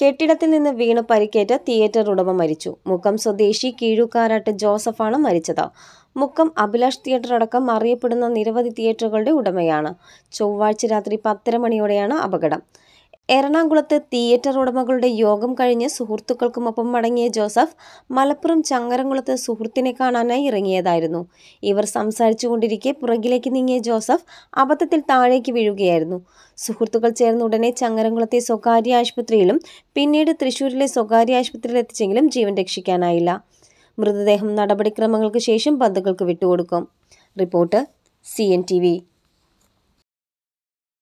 കെട്ടിടത്തിൽ നിന്ന് വീണ് പരിക്കേറ്റ തിയേറ്റർ ഉടമ മരിച്ചു മുക്കം സ്വദേശി കീഴുക്കാരാട്ട് ജോസഫാണ് മരിച്ചത് മുക്കം അഭിലാഷ് തിയേറ്റർ അടക്കം അറിയപ്പെടുന്ന നിരവധി തിയേറ്ററുകളുടെ ഉടമയാണ് ചൊവ്വാഴ്ച രാത്രി പത്തര മണിയോടെയാണ് അപകടം എറണാകുളത്ത് തിയേറ്റർ ഉടമകളുടെ യോഗം കഴിഞ്ഞ് സുഹൃത്തുക്കൾക്കുമൊപ്പം മടങ്ങിയ ജോസഫ് മലപ്പുറം ചങ്ങരംകുളത്ത് സുഹൃത്തിനെ കാണാനായി ഇറങ്ങിയതായിരുന്നു ഇവർ സംസാരിച്ചുകൊണ്ടിരിക്കെ പുറകിലേക്ക് നീങ്ങിയ ജോസഫ് അബദ്ധത്തിൽ താഴേക്ക് വീഴുകയായിരുന്നു സുഹൃത്തുക്കൾ ചേർന്ന ഉടനെ ചങ്ങരംകുളത്തെ സ്വകാര്യ ആശുപത്രിയിലും പിന്നീട് തൃശൂരിലെ സ്വകാര്യ ആശുപത്രിയിൽ എത്തിച്ചെങ്കിലും ജീവൻ രക്ഷിക്കാനായില്ല മൃതദേഹം നടപടിക്രമങ്ങൾക്ക് ശേഷം ബന്ധുക്കൾക്ക് വിട്ടുകൊടുക്കും report C N T V